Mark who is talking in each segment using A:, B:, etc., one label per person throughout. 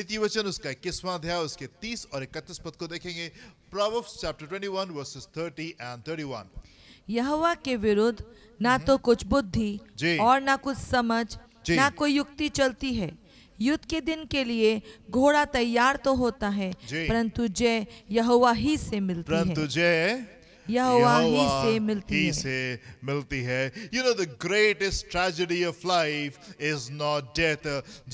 A: नीति वचन उसका इक्कीसवा अध्याय उसके 30 और 31 पद को देखेंगे प्रोवर्ब्स चैप्टर 21 वर्सेस 30 एंड 31
B: यहोवा के विरुद्ध ना हम्म। तो कुछ बुद्धि और ना कुछ समझ ना कोई युक्ति चलती है युद्ध के दिन के लिए घोड़ा तैयार तो होता है परंतु जय यहोवा ही से मिलती है परंतु
A: जय
B: मिलती
A: है से मिलती है you know the greatest tragedy of life is not death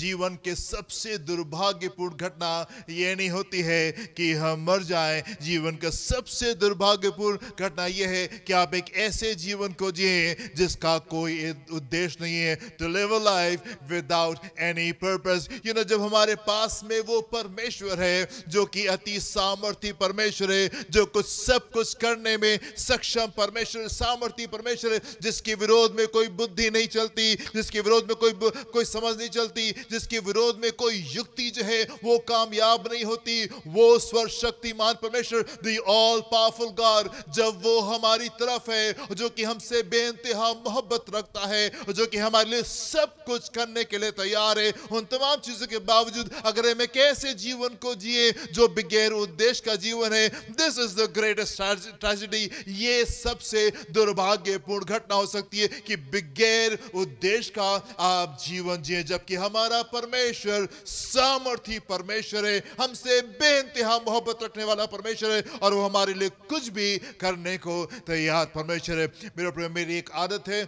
A: जीवन के सबसे दुर्भाग्यपूर्ण घटना ये नहीं होती है कि हम मर जाएं जीवन का सबसे दुर्भाग्यपूर्ण घटना यह है कि आप एक ऐसे जीवन को जिए जिसका कोई उद्देश्य नहीं है to live a life without any purpose you know जब हमारे पास में वो परमेश्वर है जो कि अति सामर्थ्य परमेश्वर है जो कुछ सब कुछ करने में सक्षम परमेश्वर सामर्थ्य परमेश्वर जिसके विरोध में कोई बुद्धि नहीं चलती जिसके विरोध में कोई कोई समझ नहीं चलती जिसके विरोध में कोई युक्ति जो है वो कामयाब नहीं होती वो स्वर शक्तिमान परमेश्वर दी ऑल पावरफुल गॉड जब वो हमारी तरफ है जो कि हमसे बेनतहा मोहब्बत रखता है जो कि हमारे लिए सब कुछ करने के लिए तैयार है उन तमाम चीज़ों के बावजूद अगर मैं कैसे जीवन को जिए जो बगैर उद्देश्य का जीवन है this is the greatest tragedy tragedy ये सबसे दुर्भाग्यपूर्ण घटना हो सकती है कि बगैर उद्देश्य का आप जीवन जिए जबकि हमारा परमेश्वर सामर्थी परमेश्वर है हमसे बेतहा मोहब्बत रखने वाला परमेश्वर है और वो हमारे लिए कुछ भी करने को तैयार परमेश्वर है मेरे मेरी एक आदत है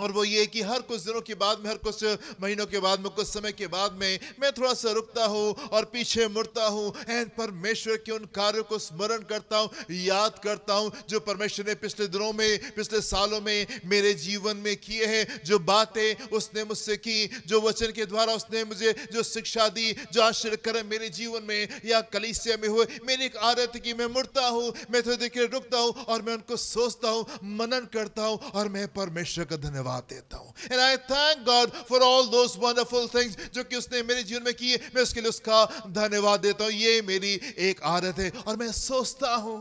A: और वो ये कि हर कुछ दिनों के बाद में हर कुछ महीनों के बाद में कुछ समय के बाद में मैं थोड़ा सा रुकता हूँ और पीछे मुड़ता हूँ एंड परमेश्वर के उन कार्यों को स्मरण करता हूँ याद करता हूँ जो परमेश्वर ने पिछले दिनों में पिछले सालों में मेरे जीवन में किए हैं जो बातें उसने मुझसे की जो वचन के द्वारा उसने मुझे जो शिक्षा दी जो आश्चर्य कर मेरे जीवन में या कलिसिया में हुए मेरी एक आदत की मैं मुड़ता हूँ मैं थोड़ी देर रुकता हूँ और मैं उनको सोचता हूँ मनन करता हूँ और मैं परमेश्वर का धन्यवाद धन्यवाद देता हूँ and I thank God for all those wonderful things जो कि उसने मेरे जीवन में किए मैं उसके लिए उसका धन्यवाद देता हूँ ये मेरी एक आदत है और मैं सोचता हूँ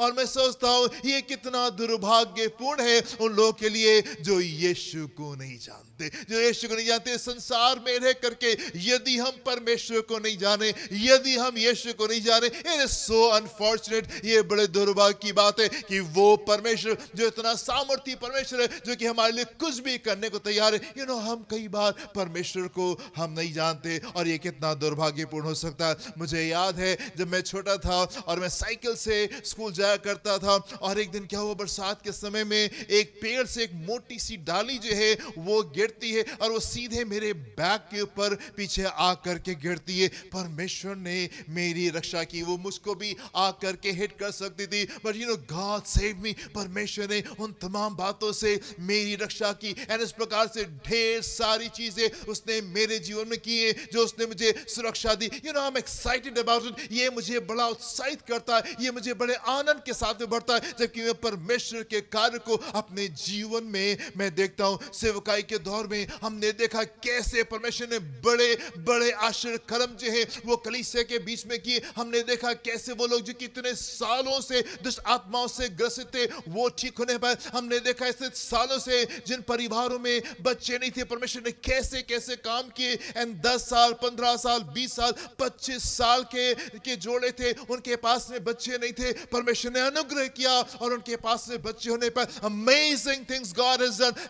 A: और मैं सोचता हूँ ये कितना दुर्भाग्यपूर्ण है उन लोगों के लिए जो यीशु को नहीं जानते सकते जो यीशु को नहीं जानते संसार में रह करके यदि हम परमेश्वर को नहीं जाने यदि हम यीशु को नहीं जाने इट इज सो अनफॉर्चुनेट ये बड़े दुर्भाग्य की बात है कि वो परमेश्वर जो इतना सामर्थ्य परमेश्वर है जो कि हमारे लिए कुछ भी करने को तैयार है यू you नो know, हम कई बार परमेश्वर को हम नहीं जानते और ये कितना दुर्भाग्यपूर्ण हो सकता है मुझे याद है जब मैं छोटा था और मैं साइकिल से स्कूल जाया करता था और एक दिन क्या हुआ बरसात के समय में एक पेड़ से एक मोटी सी डाली जो है वो गिर गिरती है और वो सीधे मेरे बैक के ऊपर पीछे आ करके गिरती है परमेश्वर ने मेरी रक्षा की वो मुझको भी आ करके हिट कर सकती थी but you know God save me परमेश्वर ने उन तमाम बातों से मेरी रक्षा की एंड इस प्रकार से ढेर सारी चीज़ें उसने मेरे जीवन में की है जो उसने मुझे सुरक्षा दी you know I am excited about it ये मुझे बड़ा उत्साहित करता है ये मुझे बड़े आनंद के साथ में बढ़ता है जबकि मैं परमेश्वर के कार्य को अपने जीवन में मैं देखता हूँ सेवकाई के दौर दौर में हमने देखा कैसे परमेश्वर ने बड़े बड़े आश्चर्य कर्म जो है वो कलीसिया के बीच में किए हमने देखा कैसे वो लोग जो कितने सालों से दुष्ट आत्माओं से ग्रसित थे वो ठीक होने पर हमने देखा ऐसे सालों से जिन परिवारों में बच्चे नहीं थे परमेश्वर ने कैसे कैसे काम किए एंड दस साल पंद्रह साल बीस साल पच्चीस साल के के जोड़े थे उनके पास में बच्चे नहीं थे परमेश्वर ने अनुग्रह किया और उनके पास में बच्चे होने पर अमेजिंग थिंग्स गॉड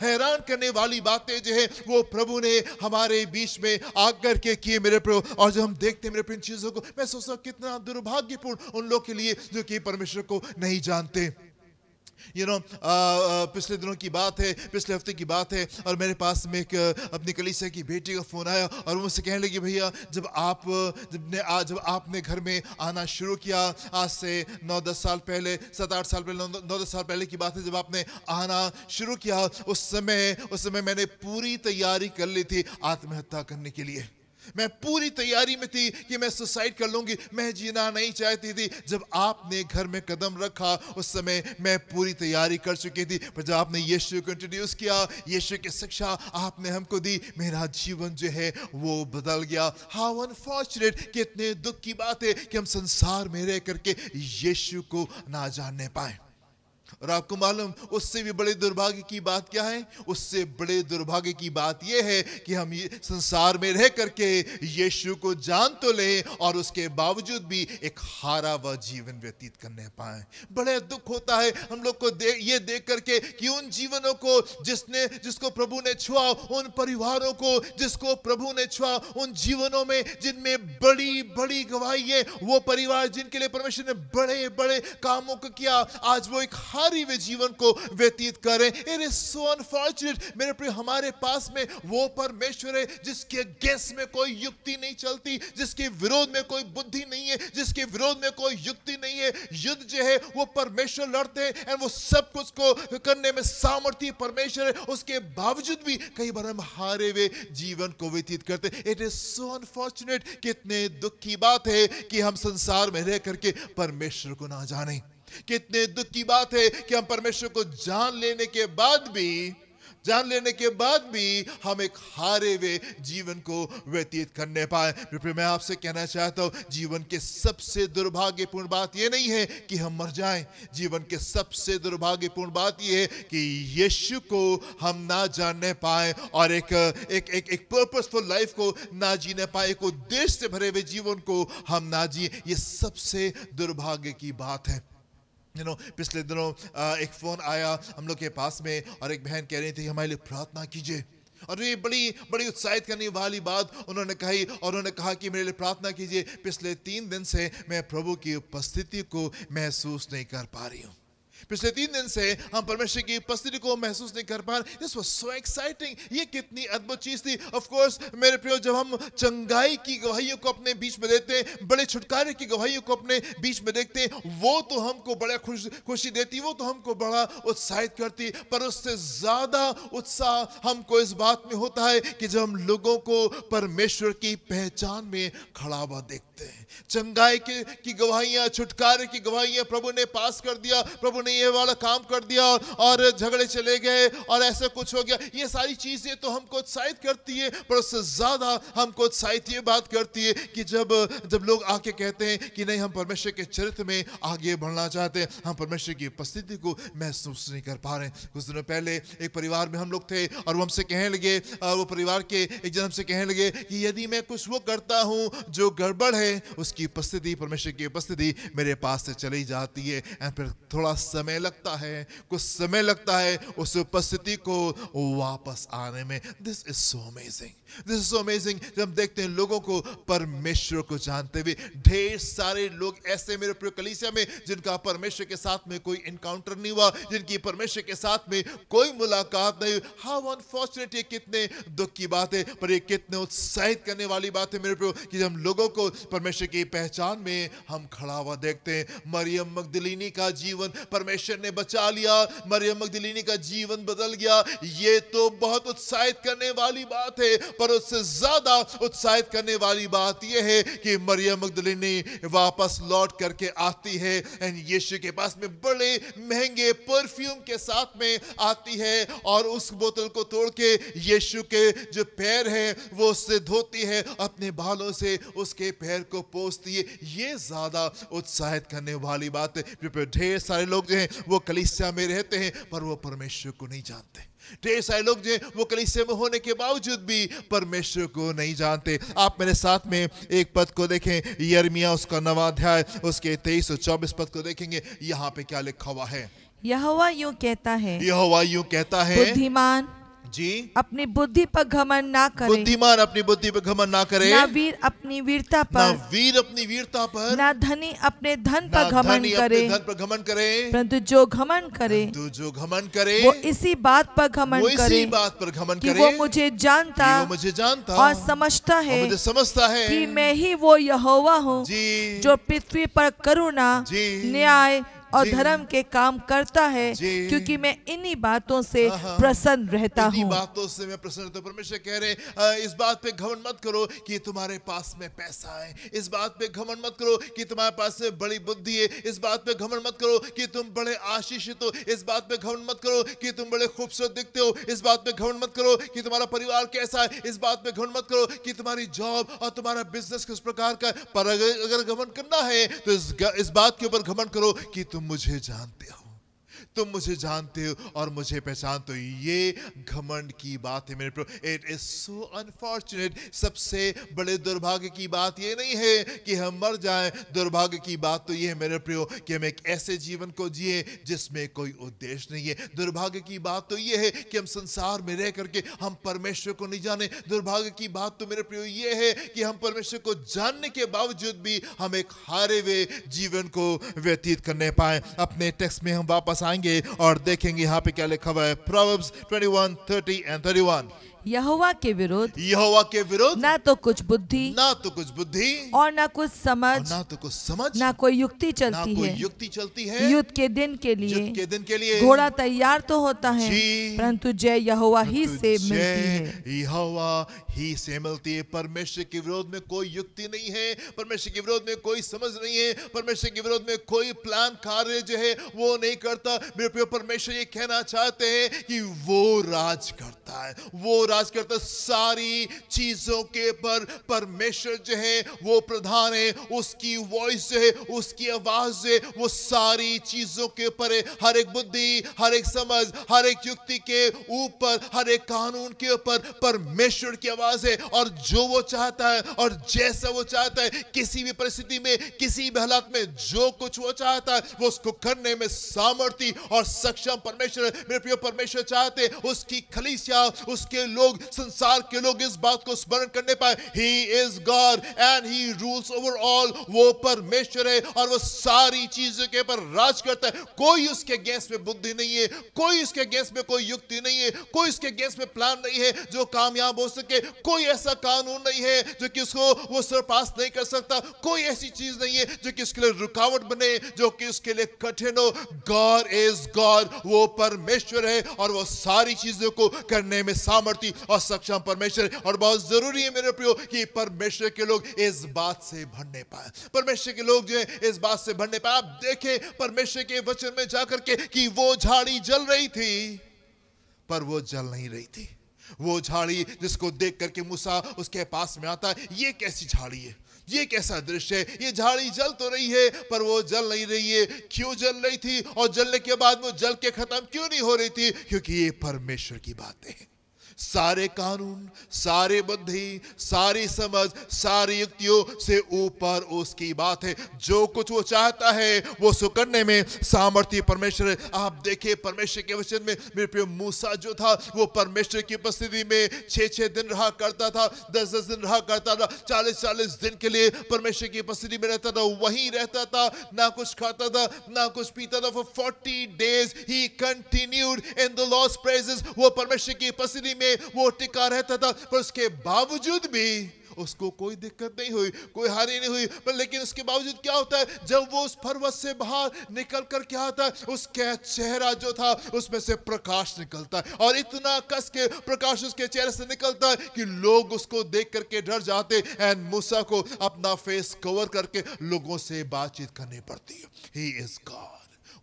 A: हैरान करने वाली बातें भेजे है वो प्रभु ने हमारे बीच में आकर के किए मेरे प्रभु और जब हम देखते हैं मेरे इन चीज़ों को मैं सोचता हूँ कितना दुर्भाग्यपूर्ण उन लोग के लिए जो कि परमेश्वर को नहीं जानते यू नो uh, uh, पिछले दिनों की बात है पिछले हफ्ते की बात है और मेरे पास में एक uh, अपनी कलीसिया की बेटी का फ़ोन आया और वो मुझसे कहने लगी भैया जब आप जब ने आ, जब आपने घर में आना शुरू किया आज से नौ दस साल पहले सात आठ साल पहले नौ दस साल पहले की बात है जब आपने आना शुरू किया उस समय उस समय मैंने पूरी तैयारी कर ली थी आत्महत्या करने के लिए मैं पूरी तैयारी में थी कि मैं सुसाइड कर लूंगी मैं जीना नहीं चाहती थी जब आपने घर में कदम रखा उस समय मैं पूरी तैयारी कर चुकी थी पर जब आपने यीशु को इंट्रोड्यूस किया यीशु की शिक्षा आपने हमको दी मेरा जीवन जो है वो बदल गया हाउ अनफॉर्चुनेट कितने दुख की बात है कि हम संसार में रह करके यीशु को ना जानने पाए और आपको मालूम उससे भी बड़े दुर्भाग्य की बात क्या है उससे बड़े दुर्भाग्य की बात यह है कि हम संसार में रह करके यीशु को जान तो ले और उसके बावजूद भी एक हारा व जीवन व्यतीत करने पाए बड़े दुख होता है हम लोग को दे, ये देख करके कि उन जीवनों को जिसने जिसको प्रभु ने छुआ उन परिवारों को जिसको प्रभु ने छुआ उन जीवनों में जिनमें बड़ी बड़ी गवाही है वो परिवार जिनके लिए परमेश्वर ने बड़े बड़े कामों को किया आज वो एक हार सारी वे जीवन को व्यतीत करें इट इज सो अनफॉर्चुनेट मेरे प्रिय हमारे पास में वो परमेश्वर है जिसके अगेंस्ट में कोई युक्ति नहीं चलती जिसके विरोध में कोई बुद्धि नहीं है जिसके विरोध में कोई युक्ति नहीं है युद्ध जो है वो परमेश्वर लड़ते हैं एंड वो सब कुछ को करने में सामर्थ्य परमेश्वर है उसके बावजूद भी कई बार हम हारे हुए जीवन को व्यतीत करते इट इज सो अनफॉर्चुनेट कितने दुख की बात है कि हम संसार में रह करके परमेश्वर को ना जाने कितने दुख की बात है कि हम परमेश्वर को जान लेने के बाद भी जान लेने के बाद भी हम एक हारे हुए जीवन को व्यतीत करने पाए मैं आपसे कहना चाहता हूं जीवन के सबसे दुर्भाग्यपूर्ण बात यह नहीं है कि हम मर जाएं जीवन के सबसे दुर्भाग्यपूर्ण बात यह है कि यीशु को हम ना जानने पाए और एक एक एक, एक पर्पसफुल लाइफ को ना जीने पाए एक उद्देश्य से भरे हुए जीवन को हम ना जिए ये सबसे दुर्भाग्य की बात है यू नो पिछले दिनों एक फ़ोन आया हम लोग के पास में और एक बहन कह रही थी हमारे लिए प्रार्थना कीजिए और ये बड़ी बड़ी उत्साहित करने वाली बात उन्होंने कही और उन्होंने कहा कि मेरे लिए प्रार्थना कीजिए पिछले तीन दिन से मैं प्रभु की उपस्थिति को महसूस नहीं कर पा रही हूँ पिछले तीन दिन से हम परमेश्वर की उपस्थिति को महसूस नहीं कर पा रहे दिस वाज सो एक्साइटिंग ये कितनी अद्भुत चीज थी ऑफकोर्स मेरे प्रियो जब हम चंगाई की गवाहियों को अपने बीच में देते बड़े छुटकारे की गवाहियों को अपने बीच में देखते वो तो हमको बड़ा खुश खुशी देती वो तो हमको बड़ा उत्साहित करती पर उससे ज्यादा उत्साह हमको इस बात में होता है कि जब हम लोगों को परमेश्वर की पहचान में खड़ा हुआ देखते हैं चंगाई के की गवाहियां छुटकारे की गवाहियां प्रभु ने पास कर दिया प्रभु ने ये वाला काम कर दिया और झगड़े चले गए और ऐसा कुछ हो गया ये सारी चीज़ें तो हमको उत्साहित करती है पर उससे ज़्यादा हमको उत्साहित ये बात करती है कि जब जब लोग आके कहते हैं कि नहीं हम परमेश्वर के चरित्र में आगे बढ़ना चाहते हैं हम परमेश्वर की उपस्थिति को महसूस नहीं कर पा रहे कुछ दिनों पहले एक परिवार में हम लोग थे और वो हमसे कहने लगे वो परिवार के एक जन हमसे कहने लगे कि यदि मैं कुछ वो करता हूँ जो गड़बड़ है उसकी उपस्थिति परमेश्वर की उपस्थिति मेरे पास से चली जाती है फिर थोड़ा समय समय लगता है कुछ समय लगता है उस उपस्थिति को वापस आने में this is so amazing this is so amazing जब हम देखते हैं लोगों को परमेश्वर को जानते हुए ढेर सारे लोग ऐसे मेरे प्रिय कलीसिया में जिनका परमेश्वर के साथ में कोई इनकाउंटर नहीं हुआ जिनकी परमेश्वर के साथ में कोई मुलाकात नहीं हाउ अनफॉर्चुनेट ये कितने दुख की बात है पर ये कितने उत्साहित करने वाली बात है मेरे प्रियो कि हम लोगों को परमेश्वर की पहचान में हम खड़ा हुआ देखते हैं मरियम मगदलिनी का जीवन परमेश्वर परमेश्वर ने बचा लिया मरियम मगदलिनी का जीवन बदल गया ये तो बहुत उत्साहित करने वाली बात है पर उससे ज्यादा उत्साहित करने वाली बात यह है कि मरियम मगदलिनी वापस लौट करके आती है एंड यीशु के पास में बड़े महंगे परफ्यूम के साथ में आती है और उस बोतल को तोड़ के यीशु के जो पैर है वो उससे धोती है अपने बालों से उसके पैर को पोसती है ये ज़्यादा उत्साहित करने वाली बात है ढेर सारे लोग जो हैं हैं वो कलिसिया में रहते हैं पर वो परमेश्वर को नहीं जानते ढेर सारे लोग जो वो कलिसिया में होने के बावजूद भी परमेश्वर को नहीं जानते आप मेरे साथ में एक पद को देखें यर्मिया उसका नवाध्याय उसके तेईस और चौबीस पद को देखेंगे यहाँ पे क्या लिखा हुआ है
B: यह यूं कहता है
A: यह यूं कहता है बुद्धिमान जी
B: अपनी बुद्धि पर घमन ना करे बुद्धिमान
A: अपनी बुद्धि पर घमन ना करे ना
B: वीर अपनी वीरता पर ना वीर अपनी वीरता पर ना धनी अपने धन पर घमन करे धन पर घमन करे परंतु जो घमन करे जो घमन करे वो इसी बात पर घमन करे बात
A: पर घमन करे वो
B: मुझे जानता वो मुझे जानता और समझता है मुझे समझता है की मैं ही वो यहोवा हूँ जो पृथ्वी पर करुणा न्याय और धर्म के काम करता है क्योंकि मैं इन्हीं बातों से हाँ, हाँ। प्रसन्न रहता हूँ बातों
A: से मैं प्रसन्न रहता परमेश्वर कह रहे इस बात पे घमन मत करो कि तुम्हारे पास में पैसा है इस बात पे घमन मत करो कि तुम्हारे पास में बड़ी बुद्धि है इस बात पे घमन मत करो कि तुम बड़े आशीषित हो इस बात पे घमन मत करो कि तुम बड़े खूबसूरत दिखते हो इस बात पे घमन मत करो कि तुम्हारा परिवार कैसा है इस बात पे घमन मत करो कि तुम्हारी जॉब और तुम्हारा बिजनेस किस प्रकार का पर अगर घमन करना है तो इस बात के ऊपर घमन करो कि तुम तुम मुझे जानते हो तुम मुझे जानते हो और मुझे पहचानते हो ये घमंड की बात है मेरे प्रभु इट इज सो अनफॉर्चुनेट सबसे बड़े दुर्भाग्य की बात ये नहीं है कि हम मर जाएं दुर्भाग्य की बात तो ये है मेरे प्रियो कि हम एक ऐसे जीवन को जिए जिसमें कोई उद्देश्य नहीं है दुर्भाग्य की बात तो ये है कि हम संसार में रह करके हम परमेश्वर को नहीं जाने दुर्भाग्य की बात तो मेरे प्रियो ये है कि हम परमेश्वर को जानने के बावजूद भी हम एक हारे हुए जीवन को व्यतीत करने पाए अपने टेक्स्ट में हम वापस आएंगे पढ़ेंगे और देखेंगे यहाँ पे क्या लिखा हुआ है Proverbs twenty one thirty and thirty one यहोवा के विरुद्ध यहोवा के विरुद्ध ना तो कुछ बुद्धि ना तो कुछ बुद्धि और ना कुछ समझ ना तो कुछ समझ ना
B: कोई युक्ति चलती है युक्ति चलती है युद्ध के दिन के लिए के दिन के लिए घोड़ा तैयार तो होता है परंतु जय यहोवा ही से मिलती
A: है यहोवा ही से मिलती है परमेश्वर के विरोध में कोई युक्ति नहीं है परमेश्वर के विरोध में कोई समझ नहीं है परमेश्वर के विरोध में कोई प्लान कार्य जो है वो नहीं करता मेरे परमेश्वर ये कहना चाहते हैं कि वो राज करता है वो राज विश्वास करते सारी चीजों के पर परमेश्वर जो है वो प्रधान है उसकी वॉइस जो है उसकी आवाज जो है वो सारी चीजों के ऊपर है हर एक बुद्धि हर एक समझ हर एक युक्ति के ऊपर हर एक कानून के ऊपर परमेश्वर की आवाज है और जो वो चाहता है और जैसा वो चाहता है किसी भी परिस्थिति में किसी भी हालात में जो कुछ वो चाहता है वो उसको करने में सामर्थ्य और सक्षम परमेश्वर मेरे प्रियो परमेश्वर चाहते उसकी खलीसिया उसके लोग संसार के लोग इस बात को स्मरण करने पाए he is God and he rules over all वो परमेश्वर है और वो सारी चीजों के ऊपर राज करता है कोई उसके अगेंस्ट में बुद्धि नहीं है कोई उसके अगेंस्ट में कोई युक्ति नहीं है कोई उसके अगेंस्ट में प्लान नहीं है जो कामयाब हो सके कोई ऐसा कानून नहीं है जो कि उसको वो सरपास नहीं कर सकता कोई ऐसी चीज नहीं है जो कि उसके लिए रुकावट बने जो कि उसके लिए कठिन हो गॉड इज गॉड वो परमेश्वर है और वो सारी चीजों को करने में सामर्थ्य की और सक्षम परमेश्वर और बहुत जरूरी है मेरे प्रियो कि परमेश्वर के लोग इस बात से भरने पाए परमेश्वर के लोग जो है इस बात से भरने पाए आप देखें परमेश्वर के वचन में जाकर के कि वो झाड़ी जल रही थी पर वो जल नहीं रही थी वो झाड़ी जिसको देख करके मूसा उसके पास में आता है ये कैसी झाड़ी है ये कैसा दृश्य है ये झाड़ी जल तो रही है पर वो जल नहीं रही है क्यों जल रही थी और जलने के बाद वो जल के खत्म क्यों नहीं हो रही थी क्योंकि ये परमेश्वर की बातें हैं सारे कानून सारे बुद्धि सारी समझ सारी युक्तियों से ऊपर उसकी बात है जो कुछ वो चाहता है वो सो करने में सामर्थ्य परमेश्वर आप देखिए परमेश्वर के वचन में मेरे प्रिय मूसा जो था वो परमेश्वर की उपस्थिति में छह छः दिन रहा करता था दस दस दिन रहा करता था चालीस चालीस दिन के लिए परमेश्वर की उपस्थिति में रहता था वही रहता था ना कुछ खाता था ना कुछ पीता था for forty days he continued in the loss praises वो परमेश्वर की उपस्थिति में में वो टिका रहता था पर उसके बावजूद भी उसको कोई दिक्कत नहीं हुई कोई हानि नहीं हुई पर लेकिन उसके बावजूद क्या होता है जब वो उस पर्वत से बाहर निकल कर क्या होता है उसका चेहरा जो था उसमें से प्रकाश निकलता है और इतना कस के प्रकाश उसके चेहरे से निकलता है कि लोग उसको देख करके डर जाते एंड मूसा को अपना फेस कवर करके लोगों से बातचीत करनी पड़ती है ही इज गॉड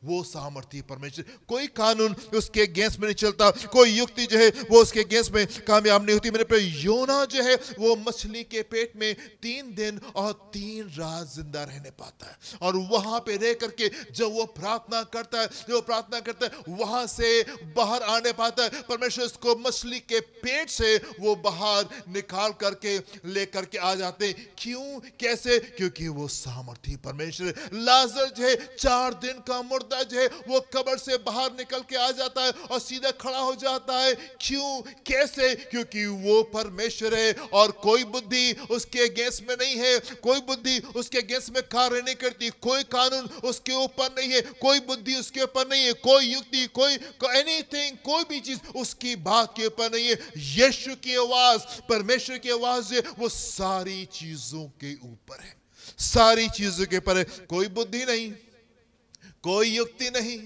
A: वो सामर्थ्य परमेश्वर कोई कानून उसके अगेंस्ट में नहीं चलता कोई युक्ति जो है वो उसके अगेंस्ट में कामयाब नहीं होती मेरे पे योना जो है वो मछली के पेट में तीन दिन और तीन रात जिंदा रहने पाता है और वहां पे रह करके जब वो प्रार्थना करता है जब वो प्रार्थना करता है वहां से बाहर आने पाता है परमेश्वर उसको मछली के पेट से वो बाहर निकाल करके ले करके आ जाते क्यों कैसे क्योंकि वो सामर्थ्य परमेश्वर लाजर जो है चार दिन का मुर्दा जो है वो कबर से बाहर निकल के आ जाता है और सीधा खड़ा हो जाता है क्यों कैसे क्योंकि वो परमेश्वर है और कोई बुद्धि उसके अगेंस्ट में नहीं है कोई बुद्धि उसके अगेंस्ट में कार्य नहीं करती कोई कानून उसके ऊपर नहीं है कोई बुद्धि उसके ऊपर नहीं है कोई युक्ति कोई एनीथिंग कोई भी चीज उसकी बात के ऊपर नहीं है यीशु की आवाज परमेश्वर की आवाज है वो सारी चीजों के ऊपर है सारी चीजों के ऊपर है कोई बुद्धि नहीं कोई युक्ति नहीं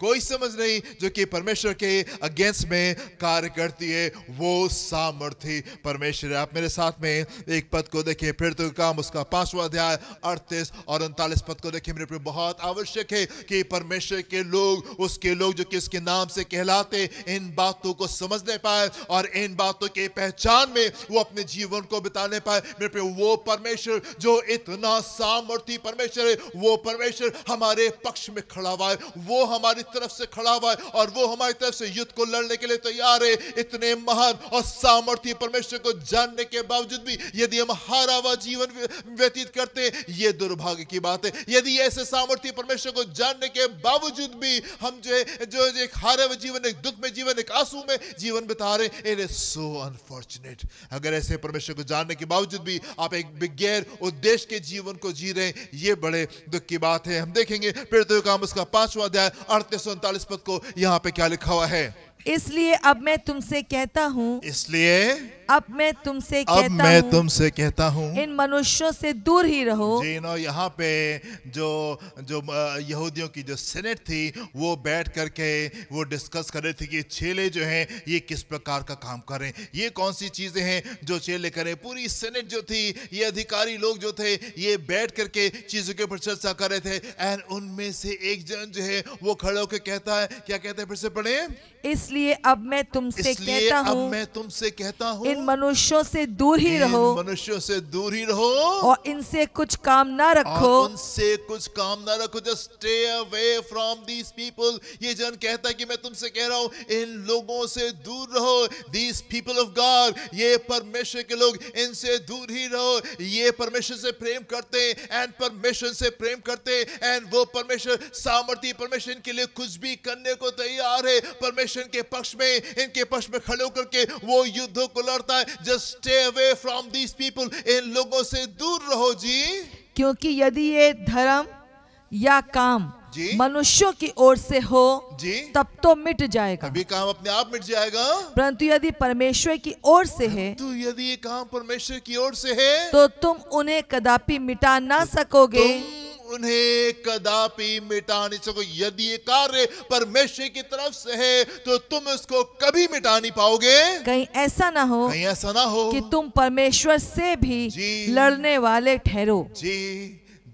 A: कोई समझ नहीं जो कि परमेश्वर के अगेंस्ट में कार्य करती है वो सामर्थ्य परमेश्वर आप मेरे साथ में एक पद को देखिए फिर तो काम उसका पांचवा अध्याय अड़तीस और उनतालीस पद को देखिए मेरे बहुत आवश्यक है कि परमेश्वर के लोग उसके लोग जो कि उसके नाम से कहलाते इन बातों को समझने पाए और इन बातों के पहचान में वो अपने जीवन को बिताने पाए मेरे पे वो परमेश्वर जो इतना सामर्थ्य परमेश्वर है वो परमेश्वर हमारे पक्ष में खड़ा हुआ है वो हमारे हमारी तरफ से खड़ा हुआ है और वो हमारी तरफ से युद्ध को लड़ने के लिए तैयार है इतने महान और सामर्थ्य परमेश्वर को जानने के बावजूद भी यदि हम हारा हुआ जीवन व्यतीत करते हैं ये दुर्भाग्य की बात है यदि ऐसे सामर्थ्य परमेश्वर को जानने के बावजूद भी हम जो है जो एक हारे हुआ जीवन एक दुख में जीवन एक आंसू में जीवन बिता रहे इट इज सो अनफॉर्चुनेट अगर ऐसे परमेश्वर को जानने के बावजूद भी आप एक बगैर उद्देश्य के जीवन को जी रहे हैं ये बड़े दुख की बात है हम देखेंगे फिर तो काम उसका पांचवा अध्याय अड़तीस के सैतालीस पद को यहाँ पे क्या लिखा हुआ है इसलिए अब मैं तुमसे कहता हूँ इसलिए अब मैं तुमसे अब मैं तुमसे कहता हूँ इन मनुष्यों से दूर ही रहो जी नो यहाँ पे जो जो यहूदियों की जो सेनेट थी वो बैठ करके वो डिस्कस कर रहे थे कि चेले जो हैं ये किस प्रकार का काम हैं ये कौन सी चीज़ें हैं जो चेले करें पूरी सेनेट जो थी ये अधिकारी लोग जो थे ये बैठ करके चीज़ों के ऊपर चर्चा कर रहे थे एंड उनमें से एक जन जो है वो खड़े होकर कहता है क्या कहते हैं फिर से पढ़े इसलिए अब मैं तुमसे कहता हूँ मैं तुमसे कहता हूँ
B: इन मनुष्यों से दूर ही
A: रहो मनुष्यों से दूर ही रहो और इनसे कुछ काम ना रखो उनसे कुछ काम ना रखो just stay away from these people ये जन कहता है कि मैं तुमसे कह रहा हूँ इन लोगों से दूर रहो दीज पीपल ऑफ गॉड ये परमेश्वर के लोग इनसे दूर ही रहो ये परमेश्वर से प्रेम करते हैं एंड परमेश्वर से प्रेम करते हैं एंड वो परमेश्वर सामर्थ्य परमेश्वर इनके लिए कुछ भी करने को तैयार है परमेश्वर के पक्ष में इनके पक्ष में खड़े होकर के वो युद्ध को लड़ते होता है just stay away from these people इन लोगों से दूर रहो जी
B: क्योंकि यदि ये धर्म या काम मनुष्यों की ओर से हो जी तब तो मिट जाएगा अभी
A: काम अपने आप मिट जाएगा
B: परंतु यदि परमेश्वर की ओर से है
A: तो यदि ये काम परमेश्वर की ओर से है
B: तो तुम उन्हें कदापि मिटा ना सकोगे
A: तुम उन्हें कदापि मिटा नहीं सको यदि ये कार्य परमेश्वर की तरफ से है तो तुम उसको कभी मिटा नहीं पाओगे
B: कहीं ऐसा ना हो कहीं ऐसा ना हो कि तुम परमेश्वर से भी लड़ने वाले ठहरो
A: जी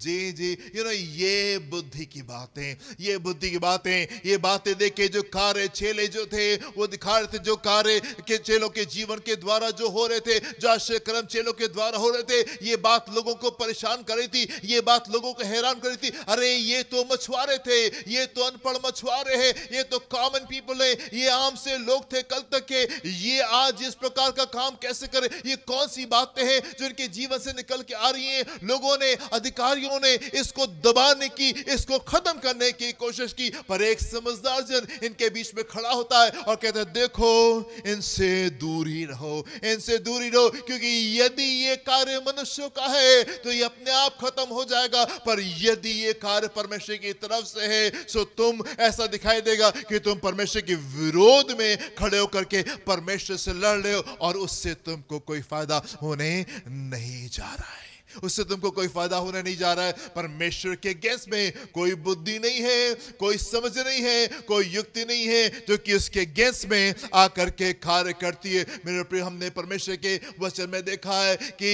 A: जी जी यू नो ये बुद्धि की बातें ये बुद्धि की बातें ये बातें देखे जो कार्य छेले जो थे वो दिखा रहे थे जो कार्य के चेलों के जीवन के द्वारा जो हो रहे थे जो आश्रय कर्म चेलों के द्वारा हो रहे थे ये बात लोगों को परेशान कर रही थी ये बात लोगों को हैरान कर रही थी अरे ये तो मछुआरे थे ये तो अनपढ़ मछुआरे हैं ये तो कॉमन पीपल है ये आम से लोग थे कल तक के ये आज इस प्रकार का काम कैसे करे ये कौन सी बातें हैं जो इनके जीवन से निकल के आ रही हैं लोगों ने अधिकारियों शैतानों ने इसको दबाने की इसको खत्म करने की कोशिश की पर एक समझदार जन इनके बीच में खड़ा होता है और कहता है देखो इनसे दूर ही रहो इनसे दूर ही रहो क्योंकि यदि ये कार्य मनुष्यों का है तो ये अपने आप खत्म हो जाएगा पर यदि ये कार्य परमेश्वर की तरफ से है सो तुम ऐसा दिखाई देगा कि तुम परमेश्वर के विरोध में खड़े होकर के परमेश्वर से लड़ रहे हो और उससे तुमको कोई फायदा होने नहीं जा रहा है उससे तुमको कोई फायदा होने नहीं जा रहा है परमेश्वर के अगेंस्ट में कोई बुद्धि नहीं है कोई समझ नहीं है कोई युक्ति नहीं है जो कि उसके अगेंस्ट में आकर के कार्य करती है मेरे प्रिय हमने परमेश्वर के वचन में देखा है कि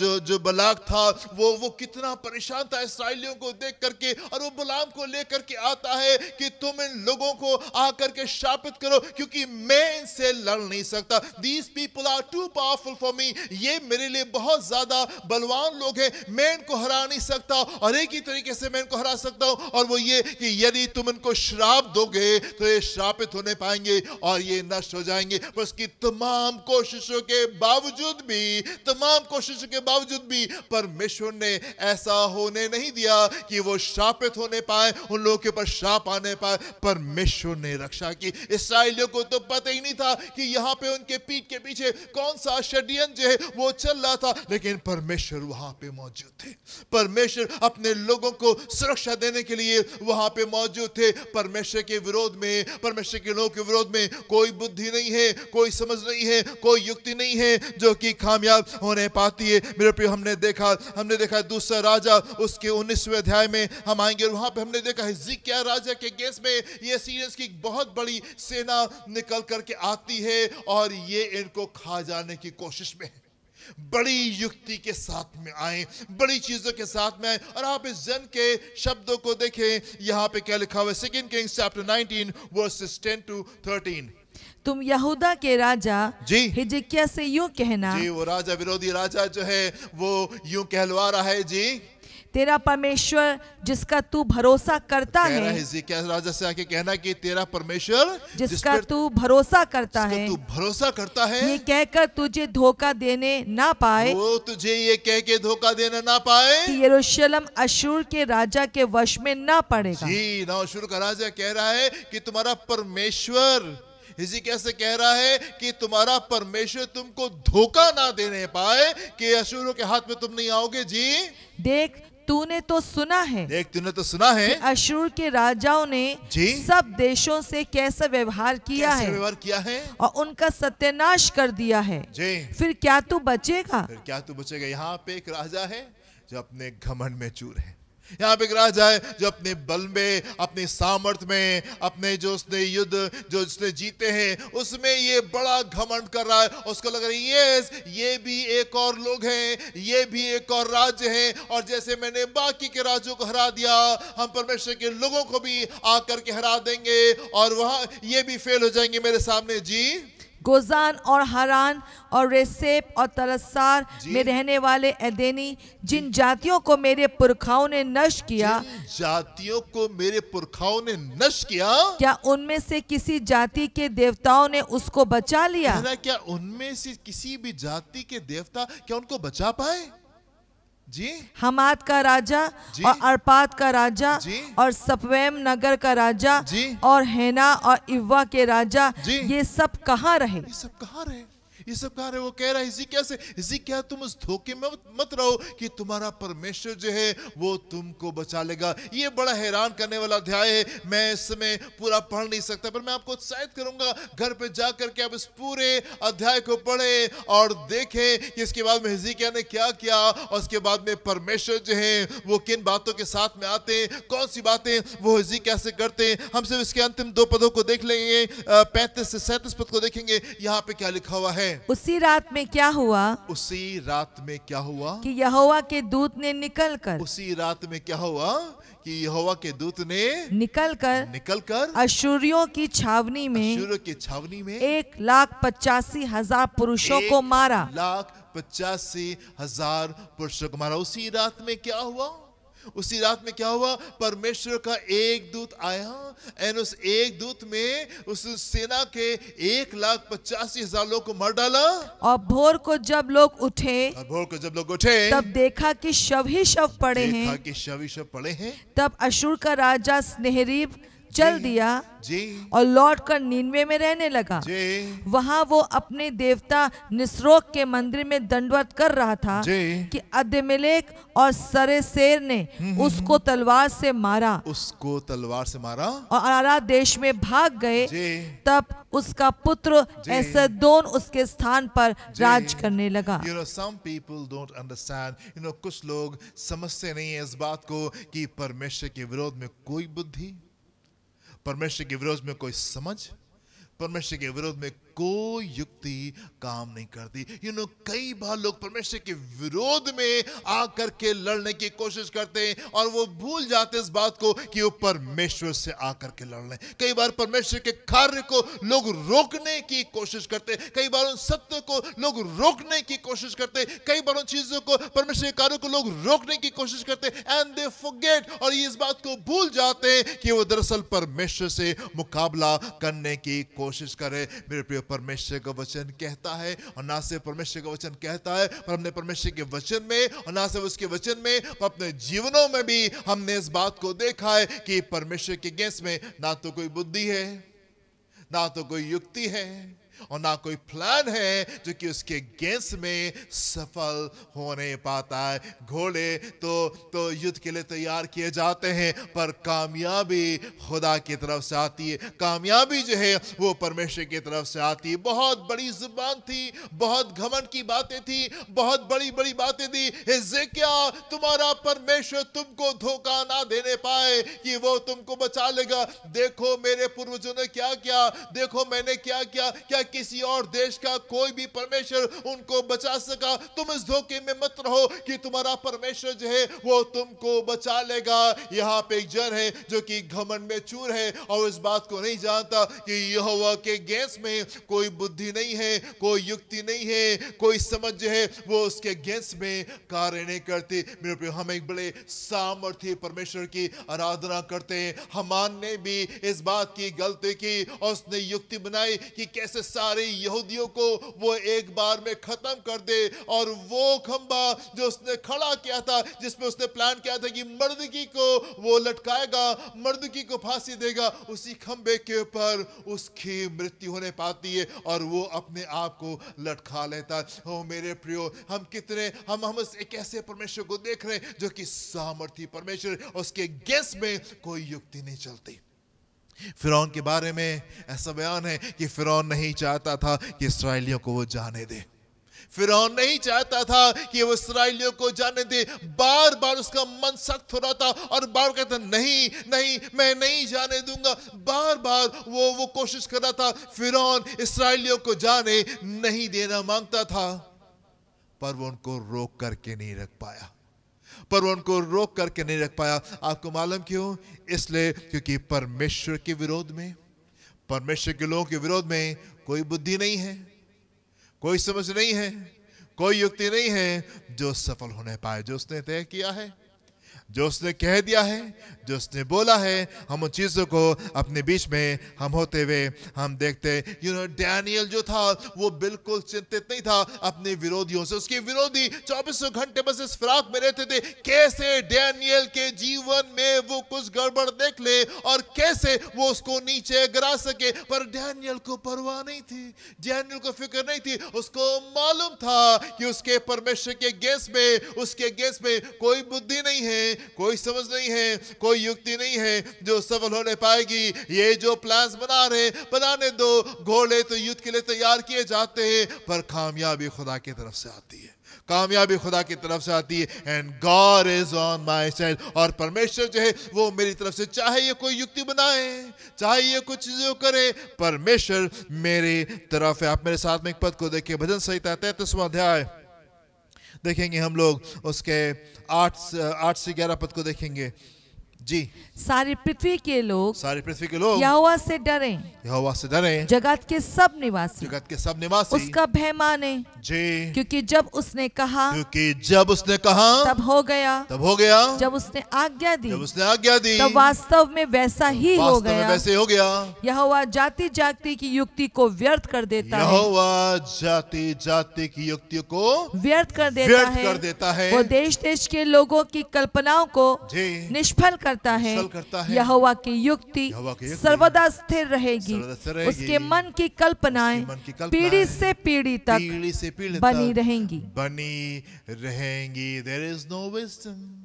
A: जो जो बलाक था वो वो कितना परेशान था इसराइलियों को देख करके और वो बलाम को लेकर के आता है कि तुम इन लोगों को आकर के शापित करो क्योंकि मैं इनसे लड़ नहीं सकता these people are too powerful for me ये मेरे लिए बहुत ज्यादा बलवान कौन लोग हैं मैं इनको हरा नहीं सकता और एक ही तरीके से मैं इनको हरा सकता हूं और वो ये कि यदि तुम इनको श्राप दोगे तो ये श्रापित होने पाएंगे और ये नष्ट हो जाएंगे बस की तमाम कोशिशों के बावजूद भी तमाम कोशिशों के बावजूद भी परमेश्वर ने ऐसा होने नहीं दिया कि वो श्रापित होने पाए उन लोगों के ऊपर श्राप आने पाए परमेश्वर ने रक्षा की इसराइलियों को तो पता ही नहीं था कि यहां पे उनके पीठ के पीछे कौन सा षड्यंत्र है वो चल रहा था लेकिन परमेश्वर वहां पे मौजूद थे परमेश्वर अपने लोगों को सुरक्षा देने के लिए वहां पे मौजूद थे परमेश्वर के विरोध में परमेश्वर के लोगों के विरोध में कोई बुद्धि नहीं है कोई समझ नहीं है कोई युक्ति नहीं है जो कि कामयाब होने पाती है मेरे प्रिय हमने देखा हमने देखा दूसरा राजा उसके उन्नीसवें अध्याय में हम आएंगे वहां पर हमने देखा है क्या राजा के गेस में ये सीरियस की बहुत बड़ी सेना निकल करके आती है और ये इनको खा जाने की कोशिश में है बड़ी युक्ति के साथ में आए बड़ी चीज़ों के साथ में आए और आप इस जन के शब्दों को देखें यहाँ पे क्या लिखा हुआ है second kings chapter 19 verses 10 to 13
B: तुम यहूदा के राजा जी हिजिकिया से यूं कहना जी
A: वो राजा विरोधी
B: राजा जो है वो यूं कहलवा रहा है जी तेरा परमेश्वर जिसका तू भरोसा करता है
A: राजा से आके कहना कि तेरा परमेश्वर
B: जिसका तू भरोसा करता है तू भरोसा करता है ये कहकर तुझे धोखा देने ना पाए
A: वो तुझे ये कह के धोखा देने ना पाए यरूशलेम अशूर के राजा के वश में ना पड़ेगा जी ना अशूर का राजा कह रहा है कि तुम्हारा परमेश्वर इसी कैसे कह रहा है कि तुम्हारा परमेश्वर तुमको धोखा ना देने पाए कि अशूरों के हाथ में तुम नहीं आओगे जी देख तूने तो सुना है देख तूने
B: तो सुना है अशुर के राजाओं ने जी? सब देशों से कैसा व्यवहार किया है व्यवहार किया है और उनका सत्यानाश कर दिया है जी? फिर क्या तू बचेगा फिर
A: क्या तू बचेगा यहाँ पे एक राजा है जो अपने घमंड में चूर है यहाँ पे एक राजा है जो अपने बल में अपने सामर्थ्य में अपने जो उसने युद्ध जो उसने जीते हैं उसमें ये बड़ा घमंड कर रहा है उसको लग रहा है यस ये भी एक और लोग हैं ये भी एक और राज्य हैं और जैसे मैंने बाकी के राज्यों को हरा दिया हम परमेश्वर के लोगों को भी आकर के हरा देंगे और वहाँ ये भी फेल हो जाएंगे मेरे सामने जी
B: गोजान और हरान और रेसेप और तरसार में रहने वाले एदेनी जिन जातियों को मेरे पुरखाओं ने नष्ट किया
A: जातियों को मेरे पुरखाओं ने नष्ट किया
B: क्या उनमें से किसी जाति के देवताओं ने उसको बचा लिया
A: क्या उनमें से किसी भी जाति के देवता
B: क्या उनको बचा पाए जी हमाद का राजा और अरपात का राजा और सपवेम नगर का राजा और हेना और इवा के राजा
A: ये सब कहाँ रहे ये सब कहाँ रहे ये सब कह रहे वो कह रहा है इसी कैसे इसी क्या तुम उस धोखे में मत रहो कि तुम्हारा परमेश्वर जो है वो तुमको बचा लेगा ये बड़ा हैरान करने वाला अध्याय है मैं इस समय पूरा पढ़ नहीं सकता पर मैं आपको उत्साहित करूंगा घर पे जा करके आप इस पूरे अध्याय को पढ़े और देखें कि इसके बाद में हिजिकिया ने क्या किया और उसके बाद में परमेश्वर जो है वो किन बातों के साथ में आते हैं कौन सी बातें वो हिजी कैसे करते हैं हम सिर्फ इसके अंतिम दो पदों को देख लेंगे पैंतीस से सैंतीस पद को देखेंगे यहाँ पे क्या लिखा हुआ है में उसी रात में क्या हुआ उसी रात में क्या हुआ कि यहोवा के दूत ने निकल कर उसी रात में क्या हुआ कि
B: यहोवा के दूत ने निकल कर निकल कर अशूरियों की छावनी में अशूरियों
A: की छावनी में एक
B: लाख पचासी हजार पुरुषों को मारा
A: लाख पचासी हजार पुरुषों को मारा उसी रात में क्या हुआ उसी रात में क्या हुआ परमेश्वर का एक दूत आया एंड उस एक दूत में उस सेना के एक लाख पचासी हजार लोग को मर डाला और भोर को जब लोग उठे
B: और भोर को जब लोग उठे तब देखा कि शव ही शव पड़े हैं
A: कि शव ही शव पड़े हैं
B: तब अशुर का राजा स्नेहरीब चल दिया और लौट कर नीनवे में रहने लगा वहाँ वो अपने देवता निस्रोक के मंदिर में दंडवत कर रहा था कि अदमिलेक और सरे शेर ने हम्म, हम्म, उसको हम्म। तलवार से मारा
A: उसको तलवार से मारा और
B: आरा देश में भाग गए तब उसका पुत्र ऐसे दोन उसके स्थान पर राज करने लगा you know some people don't understand you know कुछ
A: लोग समझते नहीं है इस बात को कि परमेश्वर के विरोध में कोई बुद्धि परमेश्वर के विरोध में कोई समझ परमेश्वर के विरोध में कोई युक्ति काम नहीं करती यू नो कई बार लोग परमेश्वर के विरोध में आकर के लड़ने की कोशिश करते हैं और वो भूल जाते इस बात को कि वो परमेश्वर से आकर के लड़ रहे कई बार परमेश्वर के कार्य को लोग रोकने की कोशिश करते कई बार उन सत्य को लोग रोकने की कोशिश करते कई बार उन चीजों को परमेश्वर के कार्यों को लोग रोकने की कोशिश करते हैं एंड दे फॉरगेट और ये इस बात को भूल जाते हैं कि वो दरअसल परमेश्वर से मुकाबला करने की कोशिश करे मेरे प्रिय परमेश्वर का वचन कहता है और ना सिर्फ परमेश्वर का वचन कहता है पर हमने परमेश्वर के वचन में और ना सिर्फ उसके वचन में पर अपने जीवनों में भी हमने इस बात को देखा है कि परमेश्वर के गैस में ना तो कोई बुद्धि है ना तो कोई युक्ति है और ना कोई प्लान है जो कि उसके अगेंस्ट में सफल होने पाता है घोड़े तो तो युद्ध के लिए तैयार किए जाते हैं पर कामयाबी खुदा की तरफ से आती है कामयाबी जो है वो परमेश्वर की तरफ से आती है बहुत बड़ी जुबान थी बहुत घमंड की बातें थी बहुत बड़ी बड़ी बातें थी इससे क्या तुम्हारा परमेश्वर तुमको धोखा ना देने पाए कि वो तुमको बचा लेगा देखो मेरे पूर्वजों ने क्या किया देखो मैंने क्या किया क्या किसी और देश का कोई भी परमेश्वर उनको बचा सका तुम इस धोखे में मत रहो कि तुम्हारा परमेश्वर जो है वो तुमको बचा लेगा यहाँ पे एक जन है जो कि घमन में चूर है और इस बात को नहीं जानता कि यह के गैस में कोई बुद्धि नहीं है कोई युक्ति नहीं है कोई समझ है वो उसके गैस में कार्य नहीं करती मेरे प्रिय हम एक बड़े सामर्थ्य परमेश्वर की आराधना करते हैं हमान ने भी इस बात की गलती की और उसने युक्ति बनाई कि कैसे सारे यहूदियों को वो एक बार में ख़त्म कर दे और वो खंबा जो उसने खड़ा किया था जिसमें उसने प्लान किया था कि मर्दगी को वो लटकाएगा मर्दगी को फांसी देगा उसी खंबे के ऊपर उसकी मृत्यु होने पाती है और वो अपने आप को लटका लेता है मेरे प्रियो हम कितने हम हम एक ऐसे परमेश्वर को देख रहे हैं जो कि सामर्थ्य परमेश्वर उसके गेस में कोई युक्ति नहीं चलती फिरौन के बारे में ऐसा बयान है कि फिरौन नहीं चाहता था कि इसराइलियों को वो जाने दे फिरौन नहीं चाहता था कि वो इसराइलियों को जाने दे बार बार उसका मन सख्त हो रहा था और बार बार कहता नहीं नहीं मैं नहीं जाने दूंगा बार बार वो वो कोशिश कर रहा था फिरौन इसराइलियों को जाने नहीं देना मांगता था पर वो उनको रोक करके नहीं रख पाया पर उनको रोक करके नहीं रख पाया आपको मालूम क्यों इसलिए क्योंकि परमेश्वर के विरोध में परमेश्वर के लोगों के विरोध में कोई बुद्धि नहीं है कोई समझ नहीं है कोई युक्ति नहीं है जो सफल होने पाए जो उसने तय किया है जो उसने कह दिया है जो उसने बोला है हम उन चीज़ों को अपने बीच में हम होते हुए हम देखते यू नो डैनियल जो था वो बिल्कुल चिंतित नहीं था अपने विरोधियों से उसके विरोधी चौबीसों घंटे बस इस फिराक में रहते थे कैसे डैनियल के जीवन में वो कुछ गड़बड़ देख ले और कैसे वो उसको नीचे गिरा सके पर डैनियल को परवाह नहीं थी डैनियल को फिक्र नहीं थी उसको मालूम था कि उसके परमेश्वर के गेस में उसके गेस में कोई बुद्धि नहीं है कोई समझ नहीं है कोई युक्ति नहीं है जो सफल होने पाएगी ये जो प्लान बना रहे बनाने दो घोड़े तो युद्ध के लिए तैयार किए जाते हैं पर कामयाबी खुदा की तरफ से आती है कामयाबी खुदा की तरफ से आती है and God is on my side और परमेश्वर जो है वो मेरी तरफ से चाहे ये कोई युक्ति बनाए चाहे ये कुछ चीज़ों करे परमेश्वर मेरी तरफ है आप मेरे साथ में एक पद को देखिए भजन सहित तैतीसवा अध्याय देखेंगे हम लोग उसके आठ आठ से ग्यारह पद को देखेंगे जी सारी पृथ्वी के लोग सारी पृथ्वी के लोग यहोवा से डरे यहोवा से डरे जगत
B: के सब निवासी जगत के सब निवासी उसका भय माने जी क्योंकि जब उसने कहा क्योंकि जब उसने कहा तब हो गया तब हो गया जब उसने आज्ञा दी जब उसने आज्ञा दी तब वास्तव में वैसा ही हो गया वैसे हो गया यहोवा जाति जाति की युक्ति
A: को व्यर्थ कर देता है यहोवा जाति जाति की युक्ति को व्यर्थ कर देता है कर देता है वो
B: देश देश के लोगों की कल्पनाओं को निष्फल कर करता है यहोवा की युक्ति सर्वदा स्थिर रहेगी उसके मन की
A: कल्पनाएं पीढ़ी से पीढ़ी तक बनी रहेंगी बनी रहेंगी there is no wisdom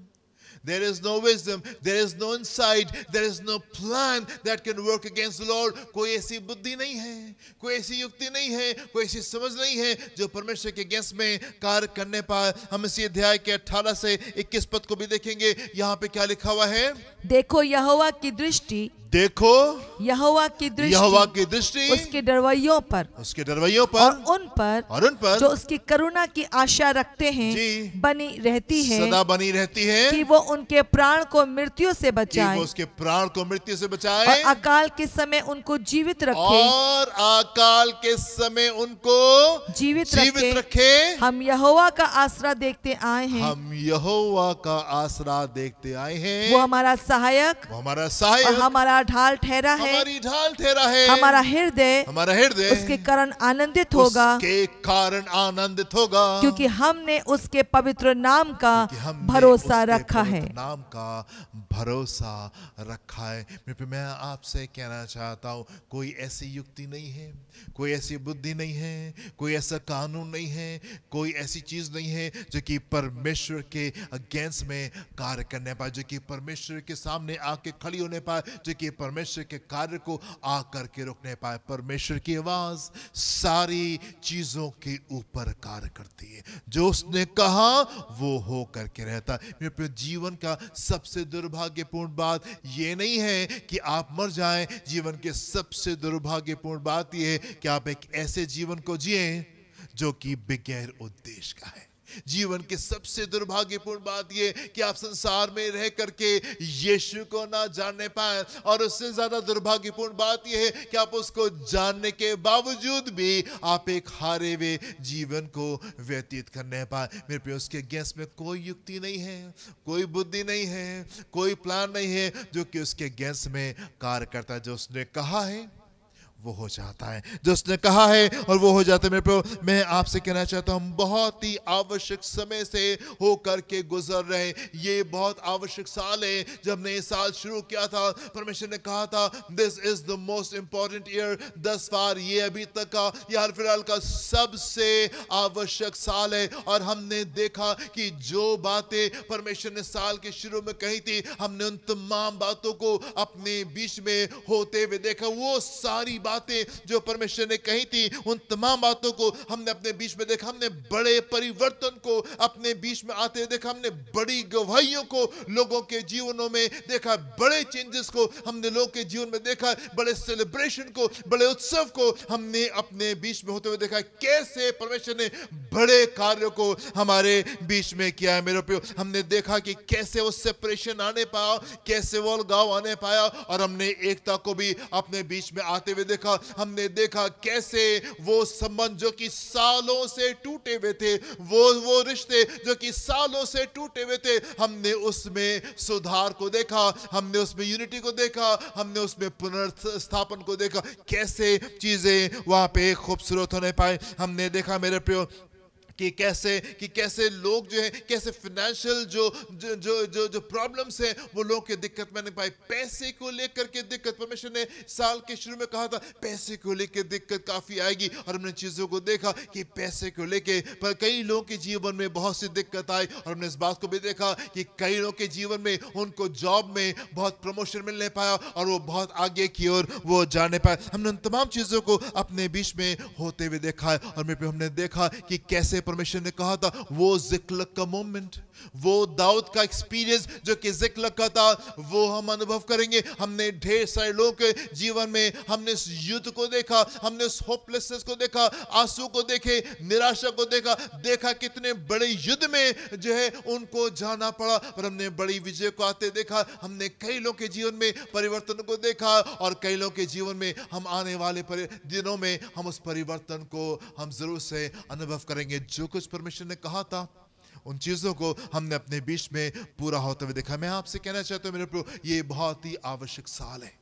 A: There is no wisdom, there is no insight, there is no plan that can work against the Lord. कोई ऐसी बुद्धि नहीं है कोई ऐसी युक्ति नहीं है कोई ऐसी समझ नहीं है जो परमेश्वर के अगेंस्ट में कार्य करने पाए हम इसी अध्याय के 18 से 21 पद को भी देखेंगे यहाँ पे क्या लिखा हुआ है देखो यहोवा की दृष्टि देखो यहोवा की दृष्टि यहोवा की दृष्टि उसके
B: डरवैयों पर उसके डरवैयों पर और उन पर और उन पर जो उसकी करुणा की आशा रखते हैं बनी रहती है सदा बनी रहती है कि वो उनके प्राण को मृत्यु से बचाए उसके
A: प्राण को मृत्यु से बचाए और
B: अकाल के समय उनको जीवित रखे और अकाल के समय उनको जीवित जीवित रखे हम यहोवा का आसरा देखते आए हैं
A: हम यहोवा का आसरा देखते आए हैं वो हमारा सहायक हमारा सहायक हमारा ढाल ठहरा है हमारी
B: ढाल ठहरा है हमारा
A: हृदय हमारा
B: हृदय उसके कारण आनंदित होगा उसके कारण आनंदित होगा क्योंकि हमने उसके पवित्र नाम का भरोसा रखा है
A: नाम का भरोसा रखा है मेरे पे मैं आपसे कहना चाहता हूँ कोई ऐसी युक्ति नहीं है कोई ऐसी बुद्धि नहीं है कोई ऐसा कानून नहीं है कोई ऐसी चीज़ नहीं है जो कि परमेश्वर के अगेंस्ट में कार्य करने पाए जो कि परमेश्वर के सामने आके खड़ी होने पाए जो कि परमेश्वर के कार्य को आ करके रोकने पाए परमेश्वर की आवाज़ सारी चीज़ों के ऊपर कार्य करती है जो उसने कहा वो हो करके रहता मेरे जीवन का सबसे दुर्भाग्य दुर्भाग्यपूर्ण बात ये नहीं है कि आप मर जाएं जीवन के सबसे दुर्भाग्यपूर्ण बात यह है कि आप एक ऐसे जीवन को जिए जो कि बगैर उद्देश्य का है जीवन के सबसे दुर्भाग्यपूर्ण बात यह कि आप संसार में रह करके यीशु को ना जानने पाए और उससे ज्यादा दुर्भाग्यपूर्ण बात यह है कि आप उसको जानने के बावजूद भी आप एक हारे हुए जीवन को व्यतीत करने पाए मेरे प्रिय उसके अगेंस्ट में कोई युक्ति नहीं है कोई बुद्धि नहीं है कोई प्लान नहीं है जो कि उसके अगेंस्ट में कार्य करता जो उसने कहा है वो हो जाता है जो उसने कहा है और वो हो जाता है मेरे प्रभु मैं आपसे कहना चाहता हूँ बहुत ही आवश्यक समय से हो करके गुजर रहे ये बहुत आवश्यक साल है जब हमने ये साल शुरू किया था परमेश्वर ने कहा था this is the most important year दस बार ये अभी तक का यह हर फिलहाल का सबसे आवश्यक साल है और हमने देखा कि जो बातें परमेश्वर ने साल के शुरू में कही थी हमने उन तमाम बातों को अपने बीच में होते हुए देखा वो सारी बातें जो परमेश्वर ने कही थी उन तमाम बातों को हमने अपने बीच में देखा हमने बड़े परिवर्तन को अपने बीच में आते देखा हमने बड़ी गवाहियों को लोगों के जीवनों में देखा बड़े चेंजेस को हमने लोगों के जीवन में देखा बड़े सेलिब्रेशन को बड़े उत्सव को हमने अपने बीच में होते हुए देखा कैसे परमेश्वर ने बड़े कार्य को हमारे बीच में किया है मेरे प्रियो हमने देखा कि कैसे वो सेपरेशन आने पाया कैसे वो अलगाव आने पाया और हमने एकता को भी अपने बीच में आते हुए देखा हमने देखा कैसे वो संबंध जो कि सालों से टूटे हुए थे वो वो रिश्ते जो कि सालों से टूटे हुए थे हमने उसमें सुधार को देखा हमने उसमें यूनिटी को देखा हमने उसमें पुनर्स्थापन को देखा कैसे चीज़ें वहां पे खूबसूरत होने पाए हमने देखा मेरे प्रियो कि कैसे कि कैसे लोग जो है कैसे फाइनेंशियल जो जो जो जो, प्रॉब्लम्स हैं वो लोग के दिक्कत में नहीं पाई पैसे को लेकर के दिक्कत परमेश्वर ने साल के शुरू में कहा था पैसे को लेकर दिक्कत काफ़ी आएगी और हमने चीज़ों को देखा कि पैसे को लेकर पर कई लोगों के जीवन में बहुत सी दिक्कत आई और हमने इस बात को भी देखा कि कई लोगों के जीवन में उनको जॉब में बहुत प्रमोशन मिलने पाया और वो बहुत आगे की ओर वो जाने पाए हमने उन तमाम चीज़ों को अपने बीच में होते हुए देखा है और मेरे पे हमने देखा कि कैसे परमेश्वर ने कहा था वो जिक्लक का मोमेंट वो दाऊद का एक्सपीरियंस जो कि जिक्लक का था वो हम अनुभव करेंगे हमने ढेर सारे लोगों के जीवन में हमने इस युद्ध को देखा हमने उस होपलेसनेस को देखा आंसू को देखे निराशा को देखा देखा कितने बड़े युद्ध में जो है उनको जाना पड़ा पर हमने बड़ी विजय को आते देखा हमने कई लोगों के जीवन में परिवर्तन को देखा और कई लोगों के जीवन में हम आने वाले दिनों में हम उस परिवर्तन को हम जरूर से अनुभव करेंगे जो कुछ परमेश्वर ने कहा था उन चीज़ों को हमने अपने बीच में पूरा होते हुए देखा मैं आपसे कहना चाहता हूं मेरे प्रभु ये बहुत ही आवश्यक साल है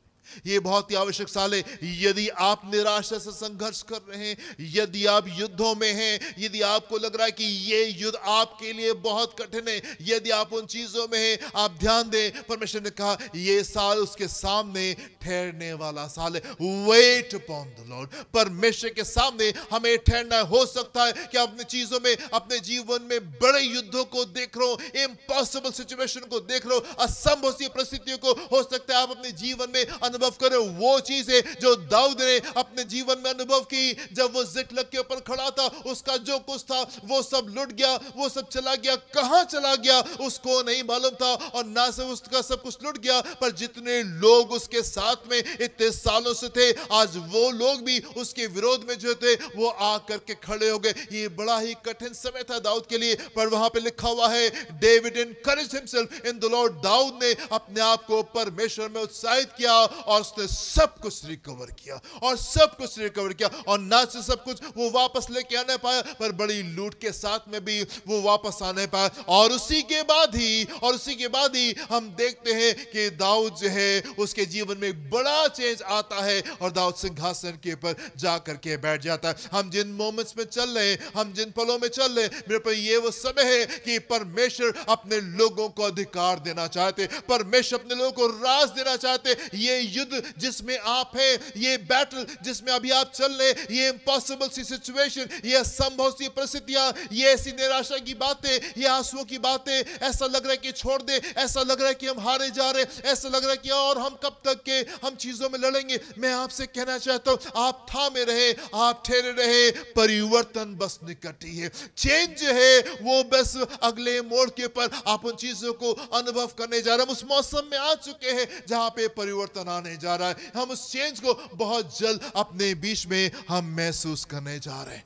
A: ये बहुत ही आवश्यक साल है यदि आप निराशा से संघर्ष कर रहे हैं यदि आप युद्धों में हैं यदि आपको लग रहा है कि ये युद्ध आपके लिए बहुत कठिन है यदि आप उन चीजों में हैं आप ध्यान दें परमेश्वर ने कहा ये साल उसके सामने ठहरने वाला साल है वेट अपॉन द लॉर्ड परमेश्वर के सामने हमें ठहरना हो सकता है कि अपनी चीजों में अपने जीवन में बड़े युद्धों को देख रहे हो इम्पॉसिबल सिचुएशन को देख रहे हो असंभव सी परिस्थितियों को हो सकता है आप अपने जीवन में अनुभव करें वो चीजें जो दाऊद ने अपने जीवन में अनुभव की जब वो जिकलक के ऊपर खड़ा था उसका जो कुछ था वो सब लुट गया वो सब चला गया कहाँ चला गया उसको नहीं मालूम था और ना सिर्फ उसका सब कुछ लुट गया पर जितने लोग उसके साथ में इतने सालों से थे आज वो लोग भी उसके विरोध में जो थे वो आ करके खड़े हो गए ये बड़ा ही कठिन समय था दाऊद के लिए पर वहां पे लिखा हुआ है David encourage himself in the Lord दाऊद ने अपने आप को परमेश्वर में उत्साहित किया और उसने सब कुछ रिकवर किया और सब कुछ रिकवर किया और ना से सब कुछ वो वापस लेके आने पाया पर बड़ी लूट के साथ में भी वो वापस आने पाया और उसी के बाद ही और उसी के बाद ही हम देखते हैं कि दाऊद जो है उसके जीवन में एक बड़ा चेंज आता है और दाऊद सिंहासन के ऊपर जा करके बैठ जाता है हम जिन मोमेंट्स में चल रहे हैं हम जिन पलों में चल रहे हैं मेरे पर ये वो समय है कि परमेश्वर अपने लोगों को अधिकार देना चाहते परमेश्वर अपने लोगों को राज देना चाहते ये युद्ध जिसमें आप हैं ये बैटल जिसमें अभी आप चल रहे ये इम्पॉसिबल सी सिचुएशन ये असंभव सी परिस्थितियां ये ऐसी निराशा की बातें ये आंसुओं की बातें ऐसा लग रहा है कि छोड़ दे ऐसा लग रहा है कि हम हारे जा रहे ऐसा लग रहा है कि और हम कब तक के हम चीज़ों में लड़ेंगे मैं आपसे कहना चाहता हूँ आप थामे रहे आप ठहरे रहे परिवर्तन बस निकटी है चेंज है वो बस अगले मोड़ के पर आप उन चीज़ों को अनुभव करने जा रहे हम उस मौसम में आ चुके हैं जहां पे परिवर्तन आने आने जा रहा है हम उस चेंज को बहुत जल्द अपने बीच में हम महसूस करने जा रहे हैं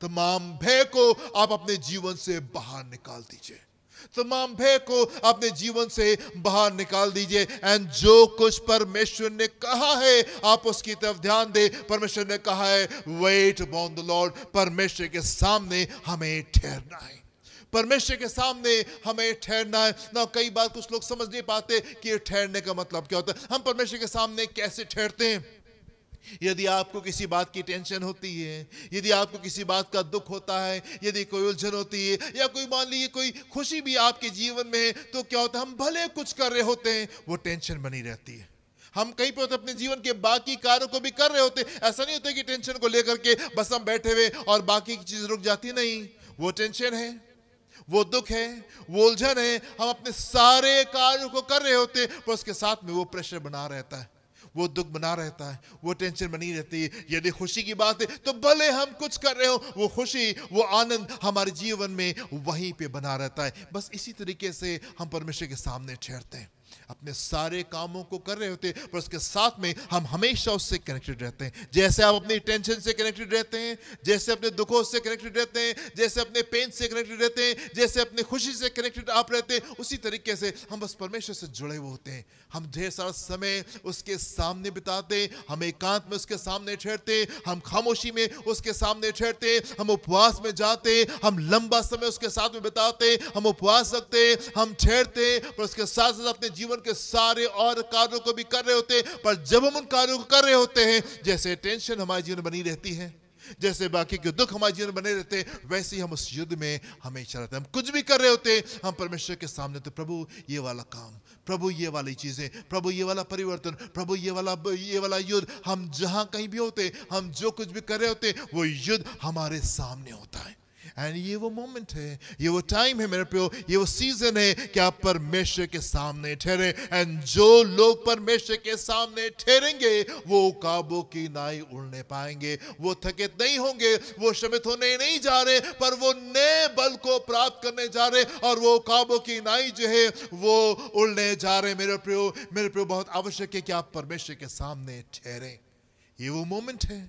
A: तमाम भय को आप अपने जीवन से बाहर निकाल दीजिए तमाम भय को अपने जीवन से बाहर निकाल दीजिए एंड जो कुछ परमेश्वर ने कहा है आप उसकी तरफ ध्यान दे परमेश्वर ने कहा है वेट अपॉन द लॉर्ड परमेश्वर के सामने हमें ठहरना है परमेश्वर के सामने हमें ठहरना है ना कई बार कुछ लोग समझ नहीं पाते कि ठहरने का मतलब क्या होता है हम परमेश्वर के सामने कैसे ठहरते हैं यदि आपको किसी बात की टेंशन होती है यदि आपको किसी बात का दुख होता है यदि कोई उलझन होती है या कोई मान लीजिए कोई खुशी भी आपके जीवन में है तो क्या होता है हम भले कुछ कर रहे होते हैं वो टेंशन बनी रहती है हम कहीं पर तो अपने जीवन के बाकी कार्यों को भी कर रहे होते ऐसा नहीं होता कि टेंशन को लेकर के बस हम बैठे हुए और बाकी की चीज़ रुक जाती नहीं वो टेंशन है वो दुख है वो उलझन है हम अपने सारे कार्य को कर रहे होते पर उसके साथ में वो प्रेशर बना रहता है वो दुख बना रहता है वो टेंशन बनी रहती है यदि खुशी की बात है तो भले हम कुछ कर रहे हो वो खुशी वो आनंद हमारे जीवन में वहीं पे बना रहता है बस इसी तरीके से हम परमेश्वर के सामने ठहरते हैं अपने सारे कामों को कर रहे होते पर उसके साथ में हम हमेशा उससे कनेक्टेड रहते हैं जैसे आप अपनी टेंशन से कनेक्टेड रहते हैं जैसे अपने दुखों से कनेक्टेड रहते हैं जैसे अपने पेन से कनेक्टेड रहते हैं जैसे अपने खुशी से कनेक्टेड आप रहते हैं उसी तरीके से हम बस परमेश्वर से जुड़े हुए होते हैं हम ढेर सारा समय उसके सामने बिताते हम एकांत में उसके सामने ठहरते हम खामोशी में उसके सामने ठहरते हम उपवास में जाते हम लंबा समय उसके साथ में बिताते हम उपवास रखते हम ठहरते पर उसके साथ साथ अपने जीवन के सारे और कार्यों को भी कर रहे होते हैं पर जब हम उन कार्यों को कर रहे होते हैं जैसे टेंशन हमारे जीवन बनी रहती है जैसे बाकी के दुख हमारे जीवन बने रहते हैं वैसे ही हम उस युद्ध में हमेशा रहते हैं हम कुछ भी कर रहे होते हैं हम परमेश्वर के सामने तो प्रभु ये वाला काम प्रभु ये वाली चीज़ें प्रभु ये वाला परिवर्तन प्रभु ये वाला ये वाला युद्ध हम जहां कहीं भी होते हम जो कुछ भी कर रहे होते वो युद्ध हमारे सामने होता है एंड ये वो मोमेंट है ये वो टाइम है मेरे प्यो ये वो सीजन है कि आप परमेश्वर के सामने ठहरे एंड जो लोग परमेश्वर के सामने ठहरेंगे वो काबू की नाई उड़ने पाएंगे वो थकित नहीं होंगे वो श्रमित होने नहीं जा रहे पर वो नए बल को प्राप्त करने जा रहे और वो काबू की नाई जो है वो उड़ने जा रहे मेरे प्रियो मेरे प्रियो बहुत आवश्यक है कि आप परमेश्वर के सामने ठहरें ये वो मोमेंट है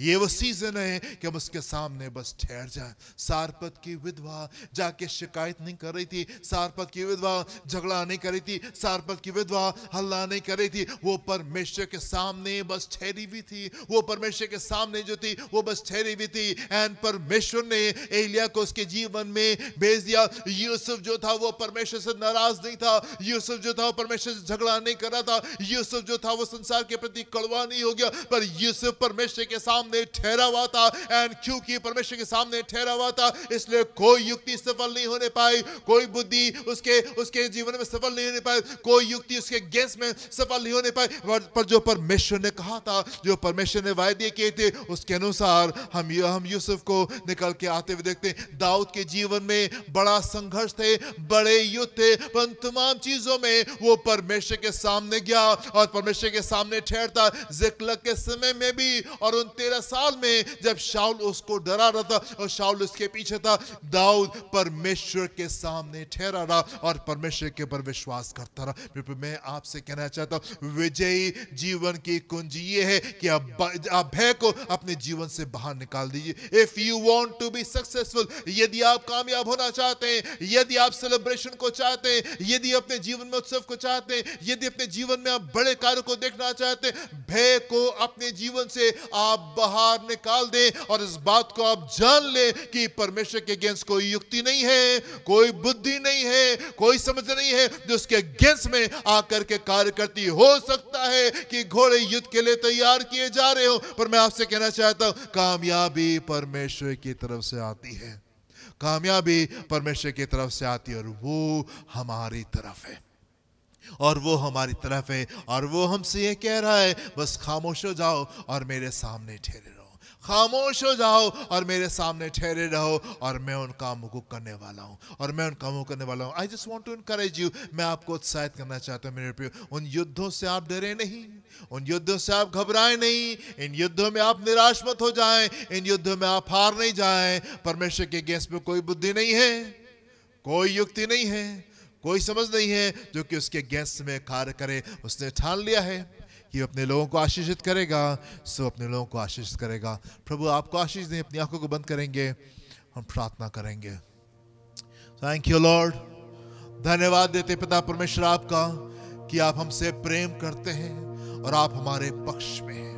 A: ये वो सीजन है कि हम उसके सामने बस ठहर जाएं सारपत की विधवा जाके शिकायत नहीं कर रही थी सारपत की विधवा झगड़ा नहीं कर रही थी सारपत की विधवा हल्ला नहीं कर रही थी वो परमेश्वर के सामने बस ठहरी हुई थी वो परमेश्वर के सामने जो थी वो बस ठहरी हुई थी एंड परमेश्वर ने एलिया को उसके जीवन में भेज दिया यूसुफ जो था वो परमेश्वर से नाराज नहीं था यूसुफ जो था वो परमेश्वर से झगड़ा नहीं कर रहा था यूसुफ जो था वो संसार के प्रति कड़वा नहीं हो गया पर यूसुफ परमेश्वर के साथ सामने ठहरा हुआ था एंड क्योंकि परमेश्वर के सामने ठहरा हुआ था इसलिए कोई युक्ति सफल नहीं होने पाई कोई बुद्धि उसके उसके जीवन में सफल नहीं होने पाई कोई युक्ति उसके गेंस में सफल नहीं होने पाई पर जो परमेश्वर ने कहा था जो परमेश्वर ने वायदे किए थे उसके अनुसार हम हम यूसुफ को निकल के आते हुए देखते हैं दाऊद के जीवन में बड़ा संघर्ष थे बड़े युद्ध थे पर तमाम चीजों में वो परमेश्वर के सामने गया और परमेश्वर के सामने ठहरता जिकलक के समय में भी और उन तेरह साल में जब शाउल उसको डरा रहा था और शाउल उसके पीछे था दाऊद परमेश्वर के सामने ठहरा रहा और परमेश्वर के ऊपर विश्वास करता रहा मैं आपसे कहना चाहता हूँ विजयी जीवन की कुंजी ये है कि आप भय को अपने जीवन से बाहर निकाल दीजिए if you want to be successful यदि आप कामयाब होना चाहते हैं यदि आप सेलिब्रेशन को चाहते हैं यदि अपने जीवन में उत्सव को चाहते हैं यदि अपने जीवन में आप बड़े कार्य को देखना चाहते हैं भय को अपने जीवन से आप बाहर निकाल दें और इस बात को आप जान लें कि परमेश्वर के अगेंस्ट कोई युक्ति नहीं है कोई बुद्धि नहीं है कोई समझ नहीं है जो उसके अगेंस्ट में आकर के कार्य करती हो सकता है कि घोड़े युद्ध के लिए तैयार किए जा रहे हो पर मैं आपसे कहना चाहता हूं कामयाबी परमेश्वर की तरफ से आती है कामयाबी परमेश्वर की तरफ से आती है और वो हमारी तरफ है और वो हमारी तरफ है और वो हमसे ये कह रहा है बस खामोश हो जाओ और मेरे सामने ठहरे रहो खामोश हो जाओ और मेरे सामने ठहरे रहो और मैं उन कामों को करने वाला हूँ और मैं उन कामों करने वाला हूँ I just want to encourage you मैं आपको उत्साहित करना चाहता हूँ मेरे प्रिय उन युद्धों से आप डरे नहीं उन युद्धों से आप घबराएं नहीं इन युद्धों में आप निराश मत हो जाएं इन युद्धों में आप हार नहीं जाएं परमेश्वर के अगेंस्ट में कोई बुद्धि नहीं है कोई युक्ति नहीं है कोई समझ नहीं है जो कि उसके गेस्ट में कार्य करे उसने ठान लिया है कि अपने लोगों को आशीषित करेगा सो अपने लोगों को आशीषित करेगा प्रभु आपको आशीष दें अपनी आंखों को बंद करेंगे हम प्रार्थना करेंगे थैंक यू लॉर्ड धन्यवाद देते पिता परमेश्वर आपका कि आप हमसे प्रेम करते हैं और आप हमारे पक्ष में हैं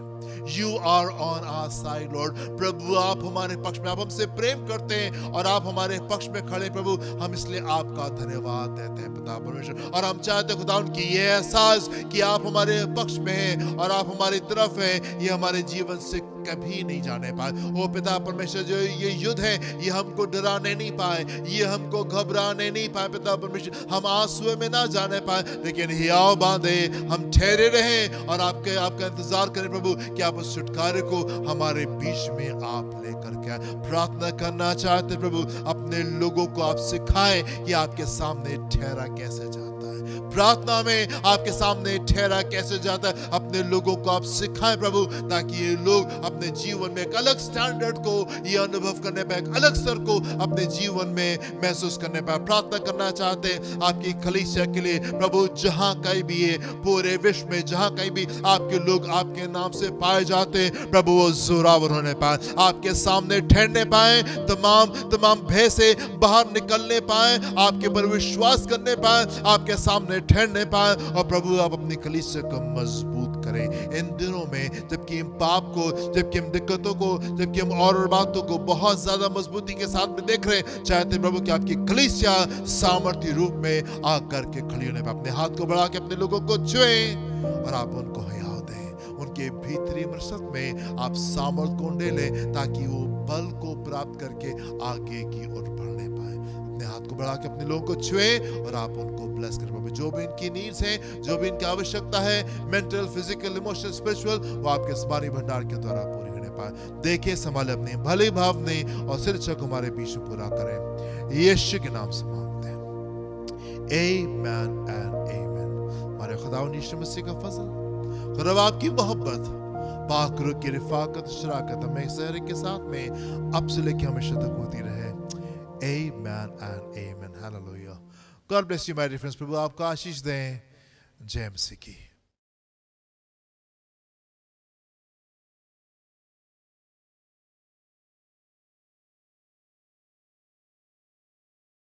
A: you are on our side Lord प्रभु आप हमारे पक्ष में आप हमसे प्रेम करते हैं और आप हमारे पक्ष में खड़े प्रभु हम इसलिए आपका धन्यवाद देते हैं पिता परमेश्वर और हम चाहते हैं खुदा उनकी ये एहसास कि आप हमारे पक्ष में हैं और आप हमारी तरफ हैं ये हमारे जीवन से कभी नहीं जाने पाए ओ पिता परमेश्वर जो ये युद्ध है ये हमको डराने नहीं पाए ये हमको घबराने नहीं पाए पिता परमेश्वर हम आंसुए में ना जाने पाए लेकिन हियाव बांधे हम ठहरे रहें और आपके आपका इंतजार करें प्रभु कि आप आप छुटकारे को हमारे बीच में आप लेकर के प्रार्थना करना चाहते प्रभु अपने लोगों को आप सिखाएं कि आपके सामने ठहरा कैसे जाए जाता है प्रार्थना में आपके सामने ठहरा कैसे जाता है अपने लोगों को आप सिखाएं प्रभु ताकि ये लोग अपने जीवन में एक अलग स्टैंडर्ड को ये अनुभव करने पाए एक अलग स्तर को अपने जीवन में महसूस करने पाए प्रार्थना करना चाहते हैं आपकी खलीसिया के लिए प्रभु जहाँ कहीं भी है पूरे विश्व में जहाँ कहीं भी आपके लोग आपके नाम से पाए जाते हैं प्रभु वो जोरावर होने पाए आपके सामने ठहरने पाए तमाम तमाम भय से बाहर निकलने पाए आपके ऊपर विश्वास करने पाए आपके के सामने ठहर नहीं पाए और प्रभु आप अपनी कलीसिया को मजबूत करें इन दिनों में जबकि हम पाप को जबकि हम दिक्कतों को जबकि हम और बातों को बहुत ज़्यादा मजबूती के साथ में देख रहे हैं चाहते प्रभु कि आपकी कलीसिया सामर्थ्य रूप में आकर के खड़ी होने पर अपने हाथ को बढ़ा के अपने लोगों को छुए और आप उनको हयाव दें उनके भीतरी मरसत में आप सामर्थ को ले ताकि वो बल को प्राप्त करके आगे की ओर अपने हाथ को बढ़ा के अपने लोगों को छुए और आप उनको ब्लेस कर पाए जो भी इनकी नीड्स है जो भी इनकी आवश्यकता है मेंटल फिजिकल इमोशनल स्पिरिचुअल वो आपके स्मारी भंडार के द्वारा पूरी होने पाए देखे संभाले अपने भले भाव ने और सिर छक हमारे बीच पूरा करें यश के नाम से मांगते हैं amen and amen हमारे खुदा मसीह का फसल रब आपकी मोहब्बत पाकरू की रिफाकत शराकत हमें शहर के साथ में अब से लेके हमेशा तक होती रहे Amen and amen. Hallelujah. God bless you, my dear friends. People, aap kashish dein. Jai Masihi.